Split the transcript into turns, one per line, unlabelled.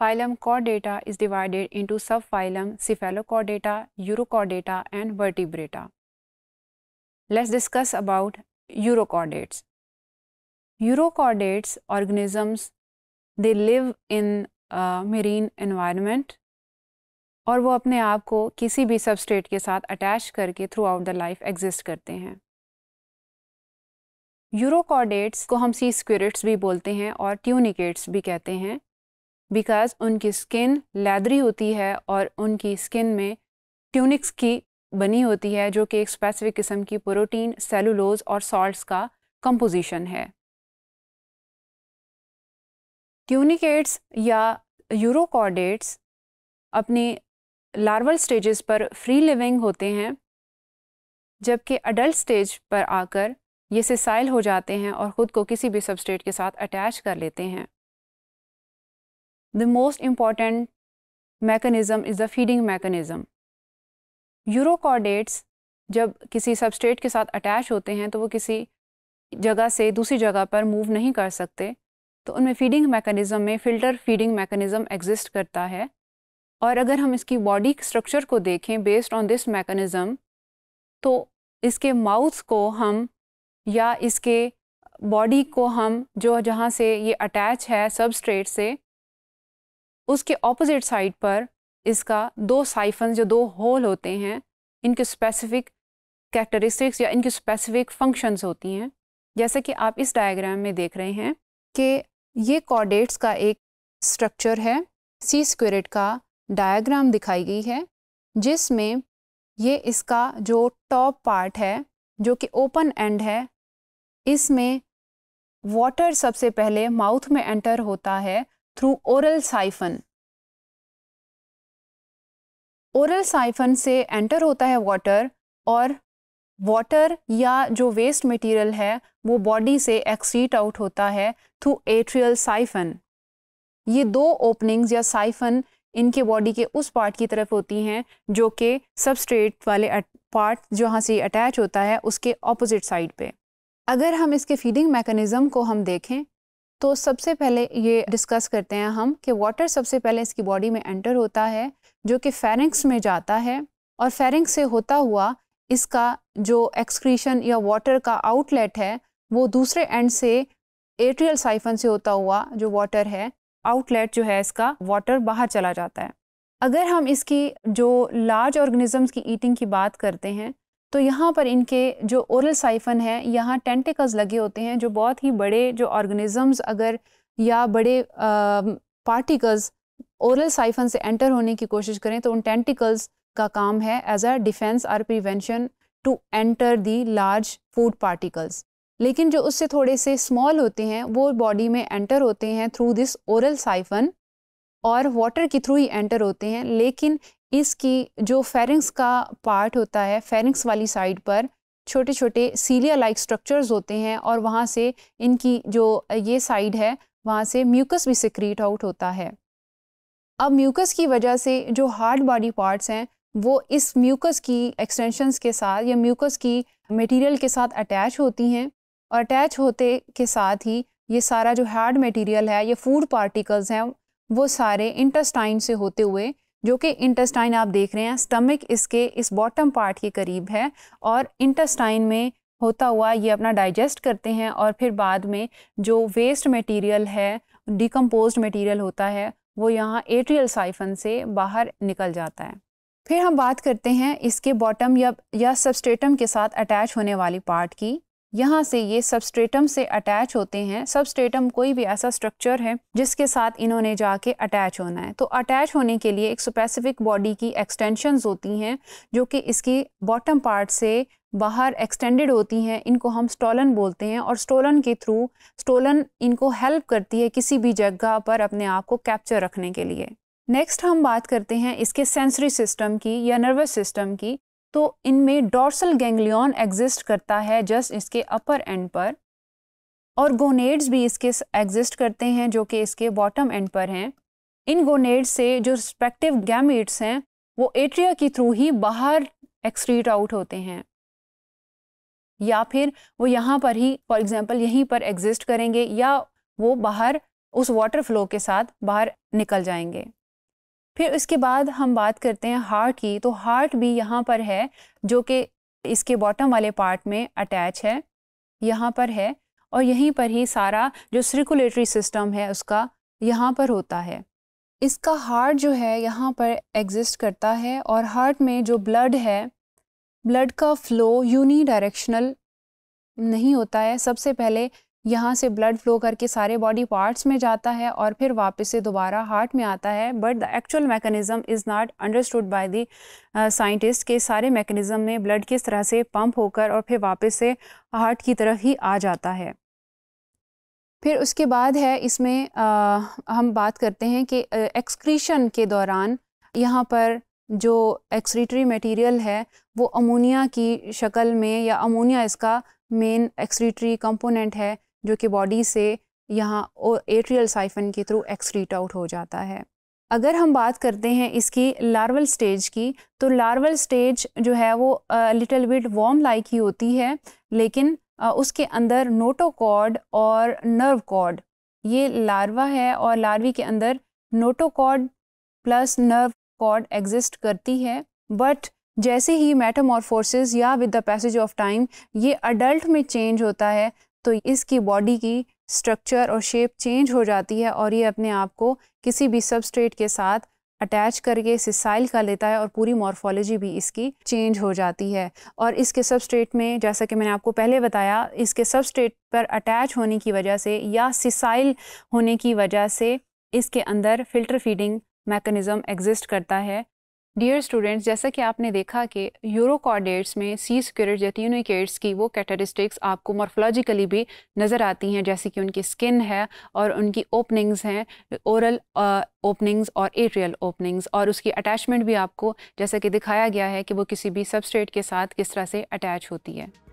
Phylum Chordata is divided into subphylum Cephalochordata, Urochordata and Vertebrata. Let's discuss about Urochordates. Urochordates organisms, they live in a marine environment और वो अपने आप को किसी भी substrate के साथ अटैच करके throughout the life exist करते हैं यूरोकॉडेट्स को हम सी स्क्रिट्स भी बोलते हैं और ट्यूनिकेट्स भी कहते हैं बिकॉज उनकी स्किन लैदरी होती है और उनकी स्किन में ट्यूनिक्स की बनी होती है जो कि एक स्पेसिफिक किस्म की प्रोटीन सेलुलोज और सॉल्ट्स का कंपोजिशन है ट्यूनिकेट्स या यूरोकॉर्डेट्स अपने लार्वल स्टेजेस पर फ्री लिविंग होते हैं जबकि अडल्ट स्टेज पर आकर ये सिसाइल हो जाते हैं और ख़ुद को किसी भी सबस्टेट के साथ अटैच कर लेते हैं the most important mechanism is the feeding mechanism. Urochordates जब किसी सबस्ट्रेट के साथ अटैच होते हैं तो वो किसी जगह से दूसरी जगह पर मूव नहीं कर सकते तो उनमें फीडिंग मैकेनिज़्म में फ़िल्टर फीडिंग मैकेनिज़्म एग्जिस्ट करता है और अगर हम इसकी बॉडी स्ट्रक्चर को देखें बेस्ड ऑन दिस मैकेनिज़्म तो इसके माउथ को हम या इसके बॉडी को हम जो जहाँ से ये अटैच है सबस्ट्रेट से उसके ऑपोजिट साइड पर इसका दो साइफन जो दो होल होते हैं इनके स्पेसिफिक कैरेक्टरिस्टिक्स या इनकी स्पेसिफिक फंक्शंस होती हैं जैसे कि आप इस डायग्राम में देख रहे हैं कि ये कॉर्डेट्स का एक स्ट्रक्चर है सी स्क्वेरेट का डायग्राम दिखाई गई है जिसमें ये इसका जो टॉप पार्ट है जो कि ओपन एंड है इसमें वाटर सबसे पहले माउथ में एंटर होता है through oral siphon oral siphon से एंटर होता है वाटर और वाटर या जो वेस्ट मटेरियल है वो बॉडी से एक्सीट आउट होता है थ्रू एट्रियल साइफन ये दो ओपनिंग्स या साइफन इनके बॉडी के उस पार्ट की तरफ होती हैं जो कि सबस्ट्रेट वाले पार्ट जहाँ से अटैच होता है उसके ऑपोजिट साइड पे अगर हम इसके फीडिंग मैकेनिज़्म को हम देखें तो सबसे पहले ये डिस्कस करते हैं हम कि वाटर सबसे पहले इसकी बॉडी में एंटर होता है जो कि फेरिंग्स में जाता है और फेरिंग्स से होता हुआ इसका जो एक्सक्रीशन या वाटर का आउटलेट है वो दूसरे एंड से एट्रियल साइफन से होता हुआ जो वाटर है आउटलेट जो है इसका वाटर बाहर चला जाता है अगर हम इसकी जो लार्ज ऑर्गेनिजम्स की ईटिंग की बात करते हैं तो यहाँ पर इनके जो ओरल साइफन है यहाँ टेंटिकल्स लगे होते हैं जो बहुत ही बड़े जो ऑर्गेनिजम्स अगर या बड़े पार्टिकल्स ओरल साइफन से एंटर होने की कोशिश करें तो उन टेंटिकल्स का काम है as a defence or prevention to enter the large food particles लेकिन जो उससे थोड़े से स्मॉल होते हैं वो बॉडी में एंटर होते हैं थ्रू दिस ओरल साइफन और वाटर के थ्रू ही एंटर होते हैं लेकिन इसकी जो फेरिंग्स का पार्ट होता है फेरिंग्स वाली साइड पर छोटे छोटे सीलिया लाइक स्ट्रक्चर्स होते हैं और वहाँ से इनकी जो ये साइड है वहाँ से म्यूकस भी सिक्रीट आउट होता है अब म्यूकस की वजह से जो हार्ड बॉडी पार्ट्स हैं वो इस म्यूकस की एक्सटेंशंस के साथ या म्यूकस की मटेरियल के साथ अटैच होती हैं और अटैच होते के साथ ही ये सारा जो हार्ड मटेरियल है ये फूड पार्टिकल्स हैं वो सारे इंटस्टाइन से होते हुए जो कि इंटेस्टाइन आप देख रहे हैं स्टमक इसके इस बॉटम पार्ट के करीब है और इंटेस्टाइन में होता हुआ ये अपना डाइजेस्ट करते हैं और फिर बाद में जो वेस्ट मटेरियल है डिकम्पोज मटेरियल होता है वो यहाँ एट्रियल साइफन से बाहर निकल जाता है फिर हम बात करते हैं इसके बॉटम या या सबस्टेटम के साथ अटैच होने वाली पार्ट की यहाँ से ये सबस्ट्रेटम से अटैच होते हैं सबस्ट्रेटम कोई भी ऐसा स्ट्रक्चर है जिसके साथ इन्होंने जाके अटैच होना है तो अटैच होने के लिए एक स्पेसिफिक बॉडी की एक्सटेंशंस होती हैं जो कि इसकी बॉटम पार्ट से बाहर एक्सटेंडेड होती हैं इनको हम स्टोलन बोलते हैं और स्टोलन के थ्रू स्टोलन इनको हेल्प करती है किसी भी जगह पर अपने आप को कैप्चर रखने के लिए नेक्स्ट हम बात करते हैं इसके सेंसरी सिस्टम की या नर्वस सिस्टम की तो इनमें डॉर्सल गैंग्लियन एग्जिस्ट करता है जस्ट इसके अपर एंड पर और गोनेड्स भी इसके एग्जिस्ट करते हैं जो कि इसके बॉटम एंड पर हैं इन गोनेड्स से जो रिस्पेक्टिव गैमेट्स हैं वो एट्रिया के थ्रू ही बाहर एक्सट्रीट आउट होते हैं या फिर वो यहाँ पर ही फॉर एग्ज़ाम्पल यहीं पर एग्जिस्ट करेंगे या वो बाहर उस वाटर फ्लो के साथ बाहर निकल जाएंगे फिर उसके बाद हम बात करते हैं हार्ट की तो हार्ट भी यहाँ पर है जो कि इसके बॉटम वाले पार्ट में अटैच है यहाँ पर है और यहीं पर ही सारा जो सर्कुलेटरी सिस्टम है उसका यहाँ पर होता है इसका हार्ट जो है यहाँ पर एग्जिस्ट करता है और हार्ट में जो ब्लड है ब्लड का फ़्लो यूनी डायरेक्शनल नहीं होता है सबसे पहले यहाँ से ब्लड फ्लो करके सारे बॉडी पार्ट्स में जाता है और फिर वापस से दोबारा हार्ट में आता है but the actual mechanism is not understood by the scientist के सारे मैकेनिज़्म में ब्लड किस तरह से पंप होकर और फिर वापस से हार्ट की तरफ ही आ जाता है फिर उसके बाद है इसमें आ, uh, हम बात करते हैं कि एक्सक्रीशन uh, के दौरान यहाँ पर जो एक्सक्रीटरी मटेरियल है वो अमोनिया की शक्ल में या अमोनिया इसका मेन एक्सक्रीटरी कंपोनेंट है जो कि बॉडी से यहाँ एट्रियल साइफन के थ्रू एक्सक्रीट आउट हो जाता है अगर हम बात करते हैं इसकी लार्वल स्टेज की तो लार्वल स्टेज जो है वो लिटिल बिट वॉर्म लाइक ही होती है लेकिन आ, उसके अंदर नोटोकॉड और नर्व कॉड ये लार्वा है और लार्वी के अंदर notochord plus nerve cord exist करती है बट जैसे ही मेटामॉर्फोसिस या with the passage of time ये अडल्ट में चेंज होता है तो इसकी बॉडी की स्ट्रक्चर और शेप चेंज हो जाती है और ये अपने आप को किसी भी सबस्ट्रेट के साथ अटैच करके सिसाइल कर लेता है और पूरी मॉर्फोलॉजी भी इसकी चेंज हो जाती है और इसके सबस्ट्रेट में जैसा कि मैंने आपको पहले बताया इसके सबस्ट्रेट पर अटैच होने की वजह से या सिसाइल होने की वजह से इसके अंदर फ़िल्टर फीडिंग मैकेनिज़्म एग्जिस्ट करता है डियर स्टूडेंट्स जैसा कि आपने देखा कि यूरोकॉडेट्स में सी स्क्यूरेट या ट्यूनिकेट्स की वो कैटरिस्टिक्स आपको मॉर्फोलॉजिकली भी नज़र आती हैं जैसे कि उनकी स्किन है और उनकी ओपनिंग्स हैं ओरल ओपनिंग्स uh, और एट्रियल ओपनिंग्स और उसकी अटैचमेंट भी आपको जैसा कि दिखाया गया है कि वो किसी भी सबस्ट्रेट के साथ किस तरह से अटैच होती है